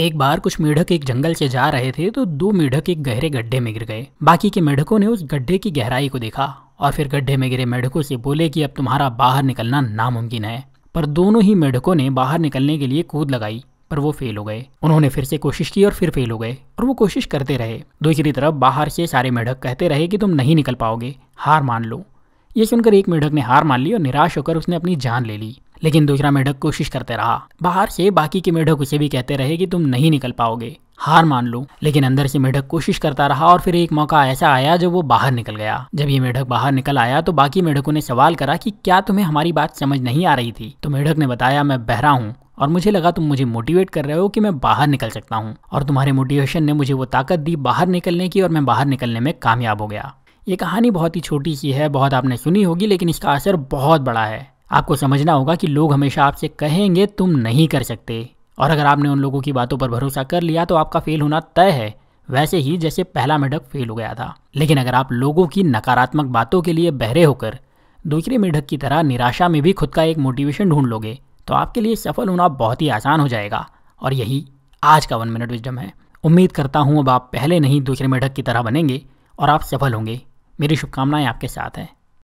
एक बार कुछ मेढक एक जंगल से जा रहे थे तो दो मेढक एक गहरे गड्ढे में गिर गए बाकी के मेढकों ने उस गड्ढे की गहराई को देखा और फिर गड्ढे में गिरे मेढकों से बोले कि अब तुम्हारा बाहर निकलना नामुमकिन है पर दोनों ही मेढकों ने बाहर निकलने के लिए कूद लगाई पर वो फेल हो गए उन्होंने फिर से कोशिश की और फिर फेल हो गए और वो कोशिश करते रहे दूसरी तरफ बाहर से सारे मेढक कहते रहे कि तुम नहीं निकल पाओगे हार मान लो ये सुनकर एक मेढक ने हार मान ली और निराश होकर उसने अपनी जान ले ली लेकिन दूसरा मेढक कोशिश करते रहा बाहर से बाकी के मेढक उसे भी कहते रहे कि तुम नहीं निकल पाओगे हार मान लो लेकिन अंदर से मेढक कोशिश करता रहा और फिर एक मौका ऐसा आया जब वो बाहर निकल गया जब ये मेढक बाहर निकल आया तो बाकी मेढकों ने सवाल करा कि क्या तुम्हें हमारी बात समझ नहीं आ रही थी तो मेढक ने बताया मैं बहरा हूँ और मुझे लगा तुम मुझे मोटिवेट कर रहे हो कि मैं बाहर निकल सकता हूँ और तुम्हारे मोटिवेशन ने मुझे वो ताकत दी बाहर निकलने की और मैं बाहर निकलने में कामयाब हो गया ये कहानी बहुत ही छोटी सी है बहुत आपने सुनी होगी लेकिन इसका असर बहुत बड़ा है आपको समझना होगा कि लोग हमेशा आपसे कहेंगे तुम नहीं कर सकते और अगर आपने उन लोगों की बातों पर भरोसा कर लिया तो आपका फेल होना तय है वैसे ही जैसे पहला मेढक फेल हो गया था लेकिन अगर आप लोगों की नकारात्मक बातों के लिए बहरे होकर दूसरे मेढक की तरह निराशा में भी खुद का एक मोटिवेशन ढूंढ लोगे तो आपके लिए सफल होना बहुत ही आसान हो जाएगा और यही आज का वन मिनट विजडम है उम्मीद करता हूँ अब आप पहले नहीं दूसरे मेढक की तरह बनेंगे और आप सफल होंगे मेरी शुभकामनाएं आपके साथ हैं